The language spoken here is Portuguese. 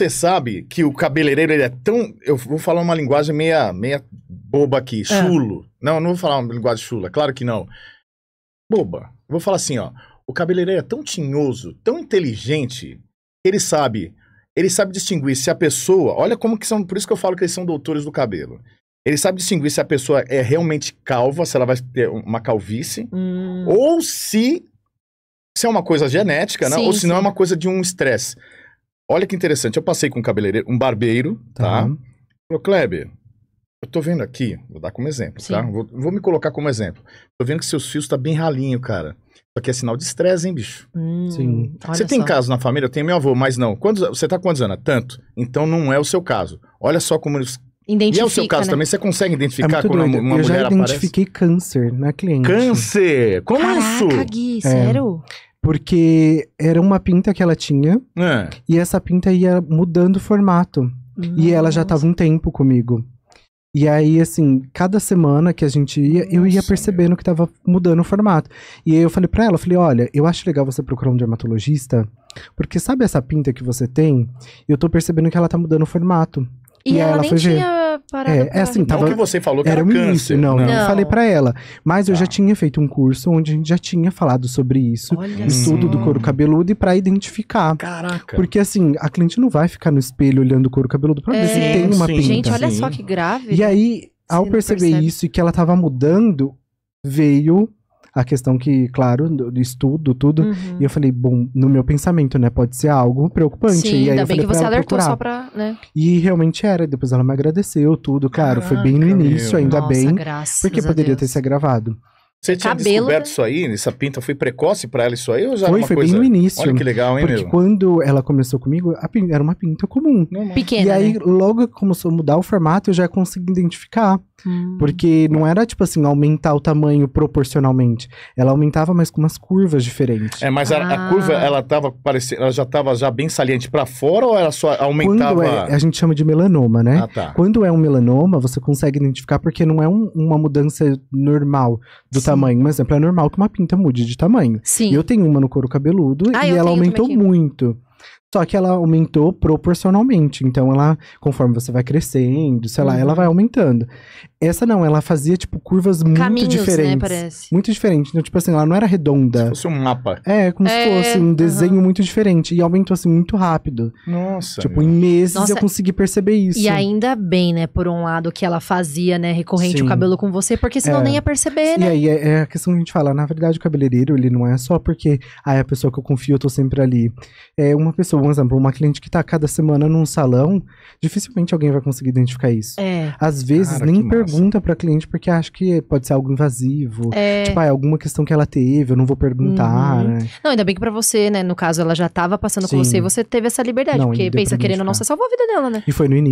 Você sabe que o cabeleireiro ele é tão. Eu vou falar uma linguagem meia, meia boba aqui, ah. chulo. É. Não, eu não vou falar uma linguagem chula, claro que não. Boba. vou falar assim, ó. O cabeleireiro é tão tinhoso, tão inteligente, ele sabe. Ele sabe distinguir se a pessoa. Olha como que são. Por isso que eu falo que eles são doutores do cabelo. Ele sabe distinguir se a pessoa é realmente calva, se ela vai ter uma calvície, hum. ou se, se é uma coisa genética, né? Sim, ou se sim. não é uma coisa de um estresse. Olha que interessante, eu passei com um cabeleireiro, um barbeiro, tá? tá? Kleber, eu tô vendo aqui, vou dar como exemplo, tá? Sim. tá? Vou, vou, me colocar como exemplo. Tô vendo que seus fios tá bem ralinho, cara. Isso aqui é sinal de estresse, hein, bicho? Hum, Sim. Você tem só. caso na família? Eu tenho meu avô, mas não. Quantos, você tá quantos anos? Tanto. Então não é o seu caso. Olha só como eles Identifica, e é o seu caso né? também, você consegue é identificar é quando doido. uma, uma mulher aparece? Eu já identifiquei câncer na cliente. Câncer? Como é Caraca, isso? Gui, é. sério? Porque era uma pinta que ela tinha. É. E essa pinta ia mudando o formato. E ela já tava um tempo comigo. E aí, assim, cada semana que a gente ia, Nossa, eu ia percebendo meu. que tava mudando o formato. E aí eu falei pra ela, falei, olha, eu acho legal você procurar um dermatologista, porque sabe essa pinta que você tem? Eu tô percebendo que ela tá mudando o formato. E, e ela, ela nem foi tinha ver parada. É, é, pra... assim, tava, não é que você falou que era, era um câncer. Início, não, não, eu falei para ela. Mas eu tá. já tinha feito um curso onde a gente já tinha falado sobre isso. Olha estudo do couro cabeludo e para identificar. Caraca. Porque assim, a cliente não vai ficar no espelho olhando o couro cabeludo pra ver é, se tem uma sim. pinta. Gente, olha sim. só que grave. E né? aí, ao perceber percebe. isso e que ela tava mudando, veio a questão que, claro, do, estudo, tudo. Uhum. E eu falei, bom, no meu pensamento, né, pode ser algo preocupante. Sim, e aí ainda eu bem que você alertou procurar. só pra, né? E realmente era, depois ela me agradeceu, tudo, claro, ah, foi bem no início, meu. ainda Nossa, bem, porque poderia ter se agravado. Você é tinha Cabelo, descoberto né? isso aí? nessa pinta foi precoce para ela isso aí? Ou já foi, foi coisa... bem no início. Olha que legal, hein, Porque quando ela começou comigo, pinta, era uma pinta comum. Pequena, E aí, né? logo começou a mudar o formato, eu já consegui identificar. Porque não era, tipo assim, aumentar o tamanho proporcionalmente. Ela aumentava, mas com umas curvas diferentes. É, mas ah. a, a, curva, ah. ela tava parecendo, ela já tava já bem saliente para fora ou ela só aumentava? Quando é, a gente chama de melanoma, né? Ah, tá. Quando é um melanoma, você consegue identificar porque não é um, uma mudança normal do Sim. tamanho. Um exemplo, é normal que uma pinta mude de tamanho. Sim. E eu tenho uma no couro cabeludo ah, e ela aumentou muito. Só que ela aumentou proporcionalmente. Então, ela, conforme você vai crescendo, sei lá, ela uhum. vai aumentando. Essa não, ela fazia, tipo, curvas muito né, diferentes. Né, parece. Muito diferente. Então, tipo assim, ela não era redonda. Como se fosse um mapa. É, como é, se fosse um desenho uhum. muito diferente. E aumentou, assim, muito rápido. Nossa. Tipo, em meses Nossa. eu consegui perceber isso. E ainda bem, né, por um lado, que ela fazia, né, recorrente Sim. o cabelo com você, porque senão é. nem ia perceber, né? E aí, é, é, a questão que a gente fala. Na verdade, o cabeleireiro, ele não é só porque, ah, é a pessoa que eu confio, eu tô sempre ali. É uma pessoa um exemplo, uma cliente que está cada semana num salão, dificilmente alguém vai conseguir identificar isso. É. Às vezes Cara, nem pergunta para cliente porque acha que pode ser algo invasivo. É. Tipo, ah, é alguma questão que ela teve, eu não vou perguntar. Uhum. Né? Não, ainda bem que para você, né? No caso, ela já estava passando Sim. com você e você teve essa liberdade, não, porque pensa querendo ou não, é. você salvou a vida dela, né? E foi no início.